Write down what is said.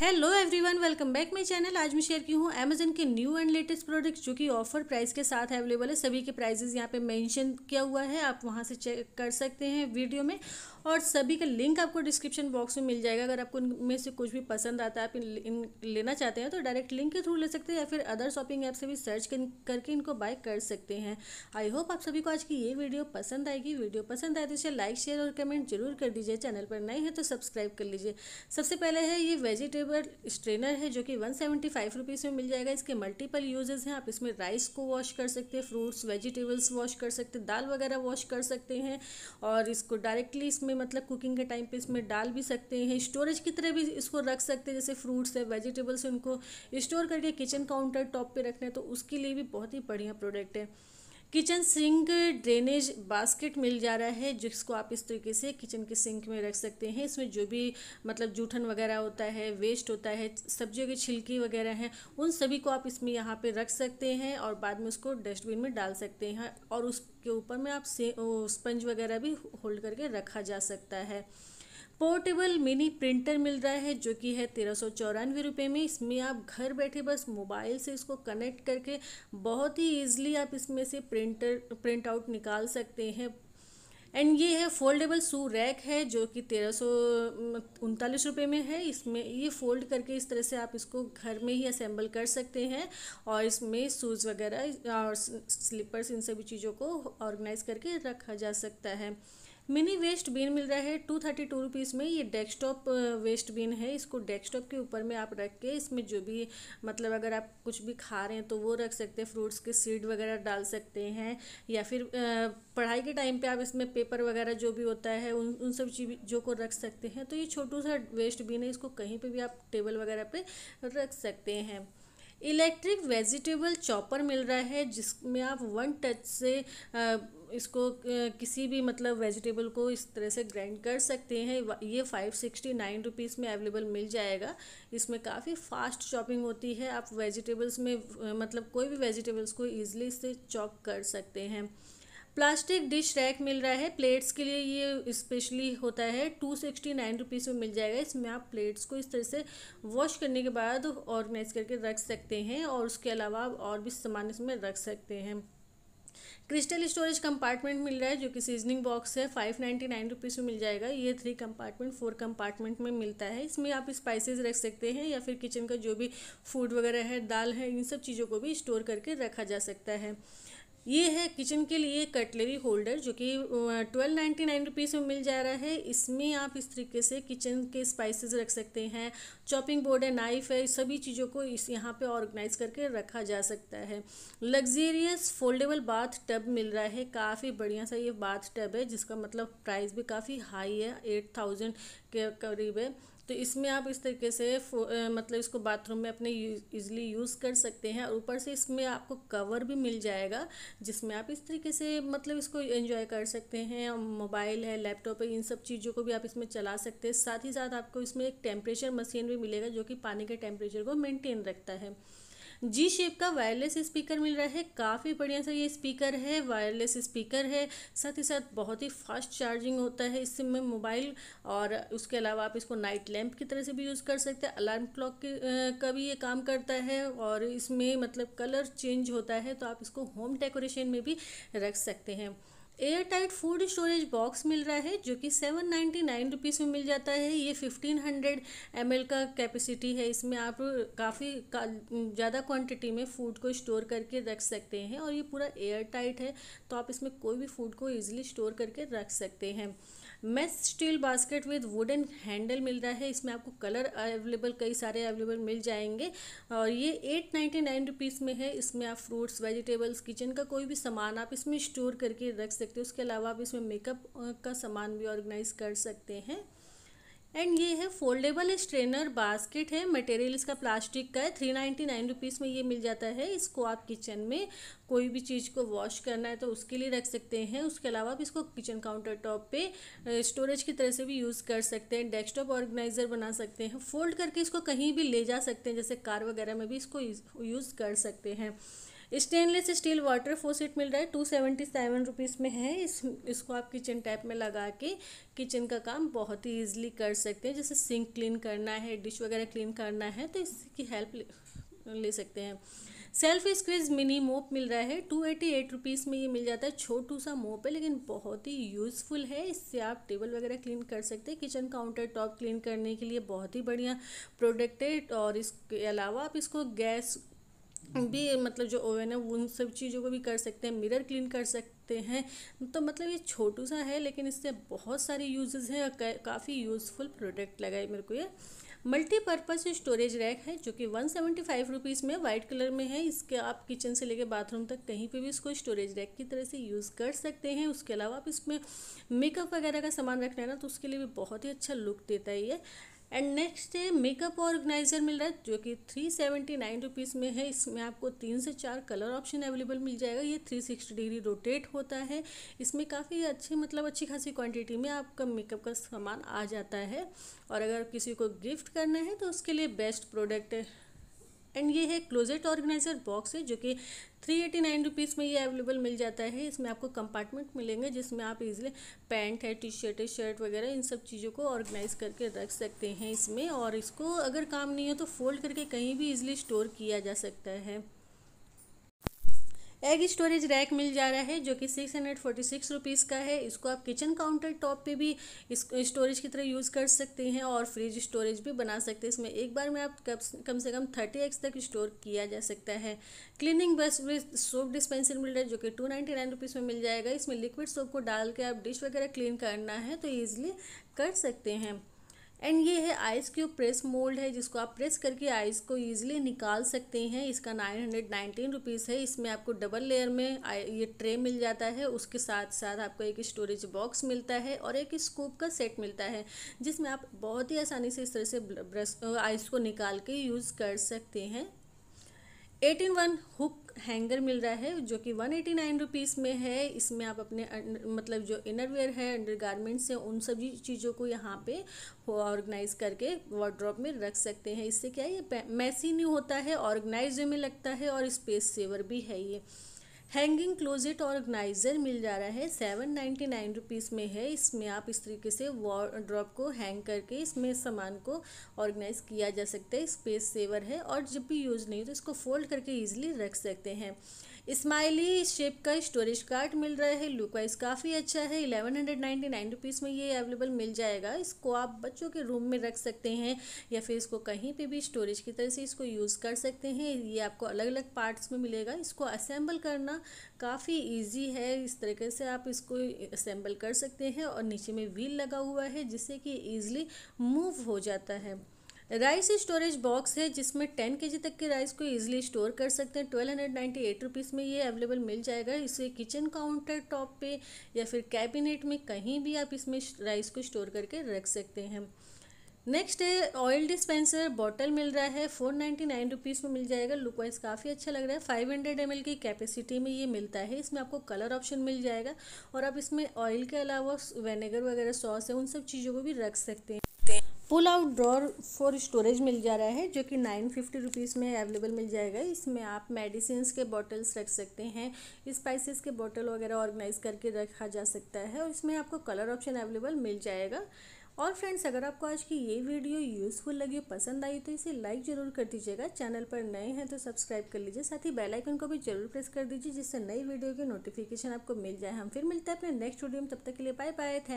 hello everyone welcome back my channel आज मैं share की हूँ अमेजन के न्यू एंड लेटेस्ट प्रोडक्ट्स जो कि ऑफर प्राइस के साथ अवेलेबल है सभी के प्राइजेज यहाँ पे मेंशन किया हुआ है आप वहाँ से चेक कर सकते हैं वीडियो में और सभी का लिंक आपको डिस्क्रिप्शन बॉक्स में मिल जाएगा अगर आपको इनमें से कुछ भी पसंद आता है आप इन लेना चाहते हैं तो डायरेक्ट लिंक के थ्रू ले सकते हैं या फिर अदर शॉपिंग ऐप से भी सर्च करके इनको बाय कर सकते हैं आई होप आप सभी को आज की ये वीडियो पसंद आएगी वीडियो पसंद आए तो इसे लाइक शेयर और कमेंट जरूर कर दीजिए चैनल पर नए हैं तो सब्सक्राइब कर लीजिए सबसे पहले है ये वेजिटेबल स्ट्रेनर है जो कि वन सेवेंटी फाइव रुपीज़ में मिल जाएगा इसके मल्टीपल यूजेज़ हैं आप इसमें राइस को वॉश कर सकते हैं फ्रूट्स वेजिटेबल्स वॉश कर सकते हैं दाल वगैरह वॉश कर सकते हैं और इसको डायरेक्टली इसमें में मतलब कुकिंग के टाइम पे इसमें डाल भी सकते हैं स्टोरेज की तरह भी इसको रख सकते हैं जैसे फ्रूट्स है वेजिटेबल्स है उनको स्टोर करके किचन काउंटर टॉप पर रखना है तो उसके लिए भी बहुत ही बढ़िया प्रोडक्ट है किचन सिंक ड्रेनेज बास्केट मिल जा रहा है जिसको आप इस तरीके से किचन के सिंक में रख सकते हैं इसमें जो भी मतलब जूठन वगैरह होता है वेस्ट होता है सब्जियों के छिलके वगैरह हैं उन सभी को आप इसमें यहाँ पे रख सकते हैं और बाद में उसको डस्टबिन में डाल सकते हैं और उसके ऊपर में आप से स्पंज वगैरह भी होल्ड करके रखा जा सकता है पोर्टेबल मिनी प्रिंटर मिल रहा है जो कि है तेरह सौ चौरानवे रुपये में इसमें आप घर बैठे बस मोबाइल से इसको कनेक्ट करके बहुत ही ईजिली आप इसमें से प्रिंटर प्रिंट आउट निकाल सकते हैं एंड ये है फोल्डेबल शू रैक है जो कि तेरह सौ उनतालीस रुपये में है इसमें ये फोल्ड करके इस तरह से आप इसको घर में ही असेंबल कर सकते हैं और इसमें शूज़ वगैरह और स्लीपर्स इन सभी चीज़ों को ऑर्गेनाइज करके रखा जा सकता है मिनी वेस्ट बिन मिल रहा है टू थर्टी टू रुपीज़ में ये डेस्कटॉप वेस्ट बिन है इसको डेस्कटॉप के ऊपर में आप रख के इसमें जो भी मतलब अगर आप कुछ भी खा रहे हैं तो वो रख सकते हैं फ्रूट्स के सीड वगैरह डाल सकते हैं या फिर पढ़ाई के टाइम पे आप इसमें पेपर वगैरह जो भी होता है उन उन सब चीज़ों को रख सकते हैं तो ये छोटू सा वेस्ट बिन है इसको कहीं पर भी आप टेबल वगैरह पर रख सकते हैं इलेक्ट्रिक वेजिटेबल चॉपर मिल रहा है जिसमें आप वन टच से आ, इसको किसी भी मतलब वेजिटेबल को इस तरह से ग्राइंड कर सकते हैं ये फाइव सिक्सटी नाइन रुपीज़ में अवेलेबल मिल जाएगा इसमें काफ़ी फास्ट चॉपिंग होती है आप वेजिटेबल्स में मतलब कोई भी वेजिटेबल्स को ईजिली से चॉप कर सकते हैं प्लास्टिक डिश रैक मिल रहा है प्लेट्स के लिए ये स्पेशली होता है टू सिक्सटी नाइन रुपीज़ में मिल जाएगा इसमें आप प्लेट्स को इस तरह से वॉश करने के बाद ऑर्गेनाइज करके रख सकते हैं और उसके अलावा आप और भी सामान इसमें रख सकते हैं क्रिस्टल स्टोरेज कंपार्टमेंट मिल रहा है जो कि सीजनिंग बॉक्स है फाइव नाइन्टी नाइन रुपीज़ में मिल जाएगा ये थ्री कंपार्टमेंट फोर कंपार्टमेंट में मिलता है इसमें आप स्पाइसेस रख सकते हैं या फिर किचन का जो भी फूड वगैरह है दाल है इन सब चीज़ों को भी स्टोर करके रखा जा सकता है ये है किचन के लिए कटलरी होल्डर जो कि ट्वेल्व नाइन्टी नाइन रुपीज़ में मिल जा रहा है इसमें आप इस तरीके से किचन के स्पाइसेस रख सकते हैं चॉपिंग बोर्ड है नाइफ़ है सभी चीज़ों को इस यहाँ पे ऑर्गेनाइज करके रखा जा सकता है लग्जेरियस फोल्डेबल बाथ टब मिल रहा है काफ़ी बढ़िया सा ये बाथ टब है जिसका मतलब प्राइस भी काफ़ी हाई है एट थाउजेंड के करीब है तो इसमें आप इस तरीके से मतलब इसको बाथरूम में अपने इजीली यूज़ कर सकते हैं और ऊपर से इसमें आपको कवर भी मिल जाएगा जिसमें आप इस तरीके से मतलब इसको एंजॉय कर सकते हैं मोबाइल है लैपटॉप है इन सब चीज़ों को भी आप इसमें चला सकते हैं साथ ही साथ आपको इसमें एक टेम्परेचर मशीन भी मिलेगा जो कि पानी के टेम्परेचर को मेनटेन रखता है जी शेप का वायरलेस स्पीकर मिल रहा है काफ़ी बढ़िया सा ये स्पीकर है वायरलेस स्पीकर है साथ ही साथ बहुत ही फास्ट चार्जिंग होता है इससे में मोबाइल और उसके अलावा आप इसको नाइट लैम्प की तरह से भी यूज़ कर सकते हैं अलार्म क्लॉक का भी ये काम करता है और इसमें मतलब कलर चेंज होता है तो आप इसको होम डेकोरेशन में भी रख सकते हैं air tight food storage box मिल रहा है जो कि सेवन नाइन्टी नाइन रुपीज़ में मिल जाता है ये फिफ्टीन हंड्रेड एम एल का कैपेसिटी है इसमें आप काफ़ी का, ज़्यादा क्वांटिटी में फ़ूड को स्टोर करके रख सकते हैं और ये पूरा एयर टाइट है तो आप इसमें कोई भी फूड को ईजिली स्टोर करके रख सकते हैं mesh steel basket with wooden handle मिल रहा है इसमें आपको कलर अवेलेबल कई सारे अवेलेबल मिल जाएंगे और ये एट नाइन्टी नाइन रुपीज़ में है इसमें आप फ्रूट्स वेजिटेबल्स किचन का कोई भी सामान आप इसमें स्टोर करके रख सकते हो उसके अलावा आप इसमें मेकअप का सामान भी ऑर्गेनाइज कर सकते हैं एंड ये है फोल्डेबल स्ट्रेनर बास्केट है मटेरियल इसका प्लास्टिक का है थ्री नाइन्टी नाइन रुपीज़ में ये मिल जाता है इसको आप किचन में कोई भी चीज़ को वॉश करना है तो उसके लिए रख सकते हैं उसके अलावा आप इसको किचन काउंटर टॉप पे स्टोरेज की तरह से भी यूज़ कर सकते हैं डेस्कटॉप ऑर्गेनाइज़र बना सकते हैं फोल्ड करके इसको कहीं भी ले जा सकते हैं जैसे कार वगैरह में भी इसको यूज़ कर सकते हैं स्टेनलेस स्टील वाटर फोसेट मिल रहा है टू सेवेंटी सेवन रुपीज़ में है इस इसको आप किचन टैप में लगा के किचन का काम बहुत ही ईजिली कर सकते हैं जैसे सिंक क्लीन करना है डिश वगैरह क्लीन करना है तो इसकी हेल्प ले, ले सकते हैं सेल्फ स्क्वीज मिनी मोप मिल रहा है टू एटी एट रुपीज़ में ये मिल जाता है छोटू सा मोप है लेकिन बहुत ही यूज़फुल है इससे आप टेबल वगैरह क्लीन कर सकते हैं किचन काउंटर टॉप क्लीन करने के लिए बहुत ही बढ़िया प्रोडक्ट है और इसके अलावा आप इसको गैस भी मतलब जो ओवन है उन सब चीज़ों को भी कर सकते हैं मिरर क्लीन कर सकते हैं तो मतलब ये छोटू सा है लेकिन इससे बहुत सारे यूजेस हैं और काफ़ी यूज़फुल प्रोडक्ट लगा है मेरे को ये मल्टीपर्पज़ स्टोरेज रैक है जो कि वन सेवेंटी फाइव रुपीज़ में वाइट कलर में है इसके आप किचन से लेकर बाथरूम तक कहीं पे भी इसको स्टोरेज रैक की तरह से यूज़ कर सकते हैं उसके अलावा आप इसमें मेकअप वगैरह का सामान रखना है ना तो उसके लिए भी बहुत ही अच्छा लुक देता है ये एंड नेक्स्ट है मेकअप ऑर्गेनाइज़र मिल रहा है जो कि थ्री सेवेंटी नाइन रुपीज़ में है इसमें आपको तीन से चार कलर ऑप्शन अवेलेबल मिल जाएगा ये थ्री सिक्सटी डिग्री रोटेट होता है इसमें काफ़ी अच्छे मतलब अच्छी खासी क्वांटिटी में आपका मेकअप का सामान आ जाता है और अगर किसी को गिफ्ट करना है तो उसके लिए बेस्ट प्रोडक्ट एंड ये है क्लोजेट ऑर्गेनाइजर बॉक्स है जो कि थ्री एटी नाइन रुपीज़ में ये अवेलेबल मिल जाता है इसमें आपको कंपार्टमेंट मिलेंगे जिसमें आप इजीली पैंट है टी शर्ट है शर्ट वगैरह इन सब चीज़ों को ऑर्गेनाइज करके रख सकते हैं इसमें और इसको अगर काम नहीं हो तो फोल्ड करके कहीं भी इजीली स्टोर किया जा सकता है एग स्टोरेज रैक मिल जा रहा है जो कि six hundred forty six rupees का है इसको आप किचन काउंटर टॉप पे भी इस स्टोरेज की तरह यूज़ कर सकते हैं और फ्रिज स्टोरेज भी बना सकते हैं इसमें एक बार में आप कम से कम थर्टी एक्स तक स्टोर किया जा सकता है क्लीनिंग बस विथ सोप डिस्पेंसर मिल है जो कि टू नाइन्टी नाइन रुपीज़ में मिल जाएगा इसमें लिक्विड सोप को डाल के आप डिश वगैरह क्लीन करना है तो ईजिली कर सकते हैं एंड ये है आइस क्यूब प्रेस मोल्ड है जिसको आप प्रेस करके आइस को ईजिली निकाल सकते हैं इसका नाइन हंड्रेड नाइनटीन रुपीज़ है इसमें आपको डबल लेयर में ये ट्रे मिल जाता है उसके साथ साथ आपको एक स्टोरेज बॉक्स मिलता है और एक स्कूप का सेट मिलता है जिसमें आप बहुत ही आसानी से इस तरह से ब्रश आइस को निकाल के यूज़ कर सकते हैं इन वन हुक हैंगर मिल रहा है जो कि वन एटी नाइन रुपीज़ में है इसमें आप अपने मतलब जो इनरवेयर है अंडर गारमेंट्स हैं उन सभी चीज़ों को यहाँ पे ऑर्गेनाइज करके वार्ड्रॉप में रख सकते हैं इससे क्या है ये मैसी नहीं होता है ऑर्गेनाइज में लगता है और स्पेस सेवर भी है ये हैंगिंग क्लोजेट ऑर्गेनाइज़र मिल जा रहा है सेवन नाइन्टी नाइन रुपीज़ में है इसमें आप इस तरीके से वॉड्रॉप को हैंग करके इसमें सामान को ऑर्गेनाइज़ किया जा सकता है स्पेस सेवर है और जब भी यूज़ नहीं हो तो इसको फोल्ड करके ईजिली रख सकते हैं स्माइली शेप का स्टोरेज कार्ड मिल रहा है लुक वाइज काफ़ी अच्छा है eleven hundred ninety nine rupees में ये अवेलेबल मिल जाएगा इसको आप बच्चों के रूम में रख सकते हैं या फिर इसको कहीं पे भी स्टोरेज की तरह से इसको यूज़ कर सकते हैं ये आपको अलग अलग पार्ट्स में मिलेगा इसको असेंबल करना काफ़ी ईजी है इस तरीके से आप इसको असेंबल कर सकते हैं और नीचे में व्हील लगा हुआ है जिससे कि ईजिली मूव हो जाता है राइस स्टोरेज बॉक्स है जिसमें टेन के तक के राइस को ईजिली स्टोर कर सकते हैं twelve hundred ninety eight rupees में ये अवेलेबल मिल जाएगा इसे किचन काउंटर टॉप पे या फिर कैबिनेट में कहीं भी आप इसमें राइस को स्टोर करके रख सकते हैं नेक्स्ट है ऑयल डिस्पेंसर बॉटल मिल रहा है फोर नाइन्टी नाइन रुपीज़ में मिल जाएगा लुक वाइज काफ़ी अच्छा लग रहा है फाइव हंड्रेड एम की कैपेसिटी में ये मिलता है इसमें आपको कलर ऑप्शन मिल जाएगा और आप इसमें ऑयल के अलावा वेनेगर वगैरह सॉस है उन सब चीज़ों को भी रख सकते हैं pull out drawer for storage मिल जा रहा है जो कि नाइन फिफ्टी रुपीज़ में अवेलेबल मिल जाएगा इसमें आप मेडिसिन के बॉटल्स रख सकते हैं स्पाइसेस के बॉटल वगैरह ऑर्गेनाइज करके रखा जा सकता है और इसमें आपको कलर ऑप्शन अवेलेबल मिल जाएगा और फ्रेंड्स अगर आपको आज की ये वीडियो यूज़फुल लगी पसंद आई तो इसे लाइक ज़रूर कर दीजिएगा चैनल पर नए हैं तो सब्सक्राइब कर लीजिए साथ ही बेल आइकन को भी जरूर प्रेस कर दीजिए जिससे नई वीडियो की नोटिफिकेशन आपको मिल जाए हम फिर मिलते हैं अपने नेक्स्ट वीडियो में तब तक के लिए बाय बाय थैंक